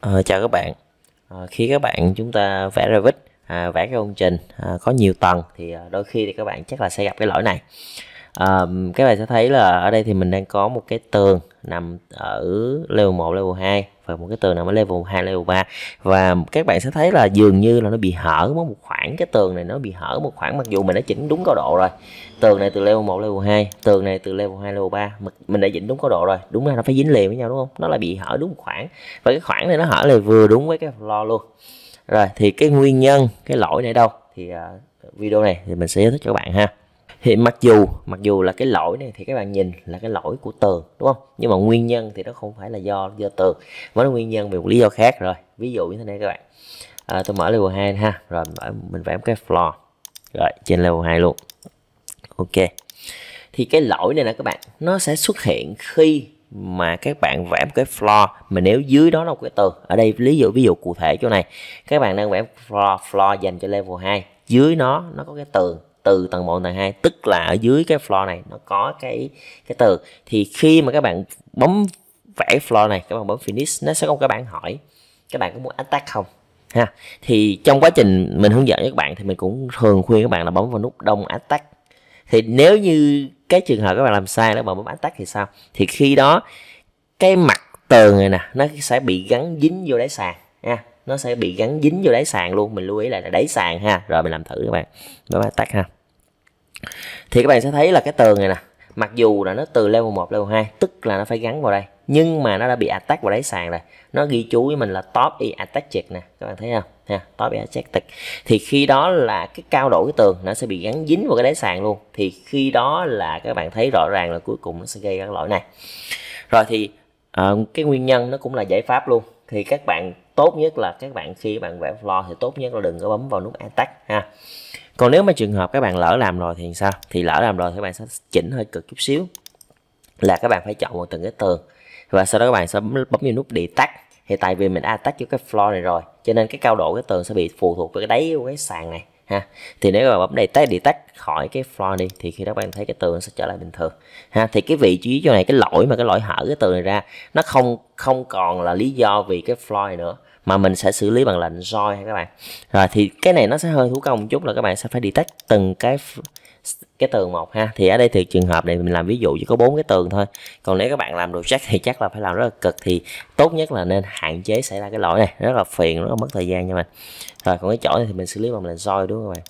À, chào các bạn. À, khi các bạn chúng ta vẽ Revit, à, vẽ cái công trình à, có nhiều tầng thì à, đôi khi thì các bạn chắc là sẽ gặp cái lỗi này à, các bạn sẽ thấy là ở đây thì mình đang có một cái tường nằm ở level 1, level 2 và một cái tường nằm ở level 2, level 3 và các bạn sẽ thấy là dường như là nó bị hở mất một khoảng cái tường này nó bị hở một khoảng mặc dù mình đã chỉnh đúng cao độ rồi tường này từ level 1, level 2 tường này từ level 2, level 3 mình đã chỉnh đúng cao độ rồi đúng là nó phải dính liền với nhau đúng không nó là bị hở đúng một khoảng và cái khoảng này nó hở là vừa đúng với cái floor luôn rồi thì cái nguyên nhân cái lỗi này đâu thì uh, video này thì mình sẽ giải thích cho các bạn ha thì mặc dù mặc dù là cái lỗi này thì các bạn nhìn là cái lỗi của tường đúng không nhưng mà nguyên nhân thì nó không phải là do do tường mà nó nguyên nhân vì một lý do khác rồi ví dụ như thế này các bạn à, tôi mở level 2 ha rồi mình vẽ một cái floor rồi trên level 2 luôn ok thì cái lỗi này nè các bạn nó sẽ xuất hiện khi mà các bạn vẽ một cái floor mà nếu dưới đó là một cái tường ở đây lý do ví dụ cụ thể chỗ này các bạn đang vẽ floor floor dành cho level 2 dưới nó nó có cái tường từ tầng 1 tầng 2 tức là ở dưới cái floor này nó có cái cái từ thì khi mà các bạn bấm vẽ floor này các bạn bấm finish nó sẽ có các bạn hỏi các bạn có muốn attack không ha thì trong quá trình mình hướng dẫn các bạn thì mình cũng thường khuyên các bạn là bấm vào nút đông attack thì nếu như cái trường hợp các bạn làm sai đó bạn bấm attack thì sao thì khi đó cái mặt tường này nè nó sẽ bị gắn dính vô đáy sàn nha nó sẽ bị gắn dính vô đáy sàn luôn mình lưu ý lại là đáy sàn ha rồi mình làm thử các bạn đó là tắt ha thì các bạn sẽ thấy là cái tường này nè mặc dù là nó từ level 1 level 2 tức là nó phải gắn vào đây nhưng mà nó đã bị attack vào đáy sàn rồi nó ghi chú với mình là top e attack check nè các bạn thấy không ha top e attack check thì khi đó là cái cao độ cái tường nó sẽ bị gắn dính vào cái đáy sàn luôn thì khi đó là các bạn thấy rõ ràng là cuối cùng nó sẽ gây ra cái lỗi này rồi thì uh, cái nguyên nhân nó cũng là giải pháp luôn thì các bạn tốt nhất là các bạn khi bạn vẽ floor thì tốt nhất là đừng có bấm vào nút attack ha còn nếu mà trường hợp các bạn lỡ làm rồi thì sao thì lỡ làm rồi thì các bạn sẽ chỉnh hơi cực chút xíu là các bạn phải chọn một từng cái tường và sau đó các bạn sẽ bấm, bấm vào nút detach thì tại vì mình attack cho cái floor này rồi cho nên cái cao độ cái tường sẽ bị phụ thuộc vào cái đáy của cái sàn này ha thì nếu mà bấm đây tách để tách khỏi cái floor đi thì khi đó bạn thấy cái tường nó sẽ trở lại bình thường ha thì cái vị trí chỗ này cái lỗi mà cái lỗi hở cái tường này ra nó không không còn là lý do vì cái floor này nữa mà mình sẽ xử lý bằng lệnh ha các bạn rồi thì cái này nó sẽ hơi thủ công một chút là các bạn sẽ phải đi detect từng cái cái tường một ha thì ở đây thì trường hợp này mình làm ví dụ chỉ có bốn cái tường thôi còn nếu các bạn làm đồ chắc thì chắc là phải làm rất là cực thì tốt nhất là nên hạn chế xảy ra cái lỗi này rất là phiền rất là mất thời gian nha mình rồi còn cái chỗ này thì mình xử lý bằng mình roi đúng không các bạn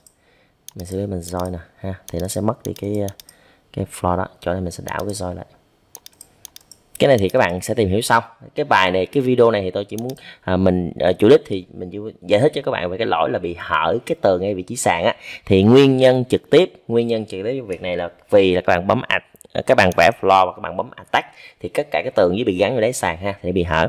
mình xử lý bằng roi nè ha thì nó sẽ mất đi cái cái floor đó chỗ này mình sẽ đảo cái roi lại cái này thì các bạn sẽ tìm hiểu sau cái bài này cái video này thì tôi chỉ muốn à, mình à, chủ đích thì mình chỉ giải thích cho các bạn về cái lỗi là bị hở cái tờ ngay vị trí sàn á thì nguyên nhân trực tiếp nguyên nhân trực tiếp của việc này là vì là các bạn bấm ạch các bạn vẽ floor và các bạn bấm attack thì tất cả cái tường dưới bị gắn vào đáy sàn ha thì bị hở